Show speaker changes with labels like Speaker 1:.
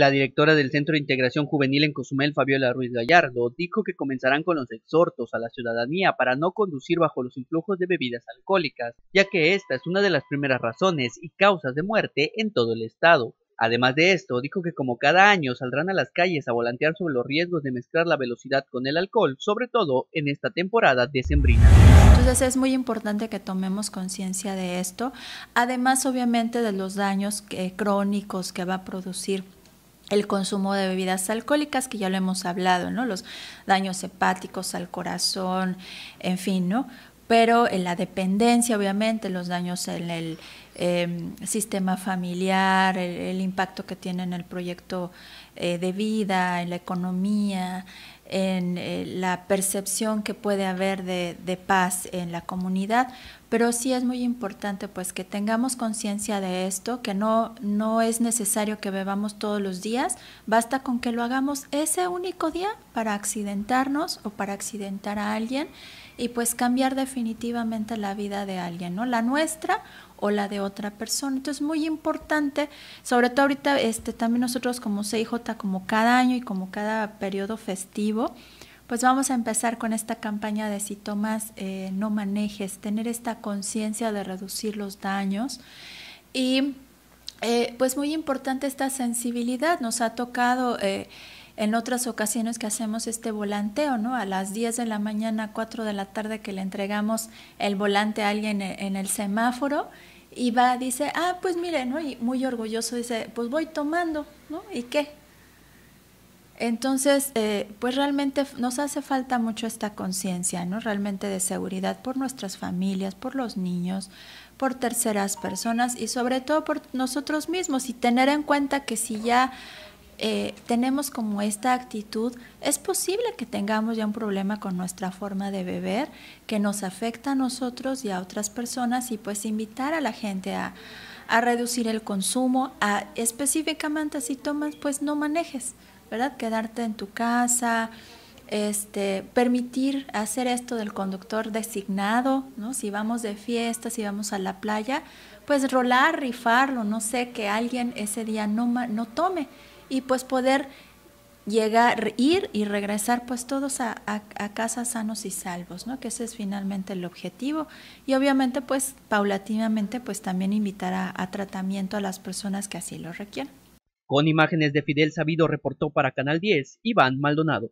Speaker 1: La directora del Centro de Integración Juvenil en Cozumel, Fabiola Ruiz Gallardo, dijo que comenzarán con los exhortos a la ciudadanía para no conducir bajo los influjos de bebidas alcohólicas, ya que esta es una de las primeras razones y causas de muerte en todo el estado. Además de esto, dijo que como cada año saldrán a las calles a volantear sobre los riesgos de mezclar la velocidad con el alcohol, sobre todo en esta temporada decembrina.
Speaker 2: Entonces es muy importante que tomemos conciencia de esto, además obviamente de los daños eh, crónicos que va a producir el consumo de bebidas alcohólicas, que ya lo hemos hablado, ¿no? Los daños hepáticos al corazón, en fin, ¿no? pero en la dependencia, obviamente, los daños en el em, sistema familiar, el, impacto que tiene en el proyecto eh, de vida, en la economía, en eh, la percepción que puede haber de, paz en la comunidad, pero sí es muy importante pues que tengamos conciencia de esto, que no, no es necesario que bebamos todos los días, basta con que lo hagamos ese único día para accidentarnos o para accidentar a alguien y pues cambiar definitivamente la vida de alguien, ¿no? La nuestra o la de otra persona. Entonces, muy importante, sobre todo ahorita, este, también nosotros como CIJ, como cada año y como cada periodo festivo, pues vamos a empezar con esta campaña de si tomas, eh, no manejes, tener esta conciencia de reducir los daños y eh, pues muy importante esta sensibilidad. Nos ha tocado... Eh, en otras ocasiones que hacemos este volanteo, ¿no? A las 10 de la mañana, 4 de la tarde que le entregamos el volante a alguien e, en el semáforo y va, dice, ah, pues mire, ¿no? Y muy orgulloso dice, pues voy tomando, ¿no? ¿Y qué? Entonces, eh, pues realmente nos hace falta mucho esta conciencia, ¿no? Realmente de seguridad por nuestras familias, por los niños, por terceras personas y sobre todo por nosotros mismos y tener en cuenta que si ya eh, tenemos como esta actitud, es posible que tengamos ya un problema con nuestra forma de beber que nos afecta a nosotros y a otras personas y pues invitar a la gente a, reducir el consumo, a específicamente si tomas, pues no manejes, ¿verdad? Quedarte en tu casa, este, permitir hacer esto del conductor designado, ¿no? Si vamos de fiesta, si vamos a la playa, pues rolar, rifarlo, no sé, que alguien ese día no, no tome y pues poder llegar, ir y regresar pues todos a, casa sanos y salvos, ¿no? Que ese es finalmente el objetivo. Y obviamente pues paulatinamente pues también invitar a, a tratamiento a las personas que así lo requieran.
Speaker 1: Con imágenes de Fidel Sabido reportó para Canal 10, Iván Maldonado.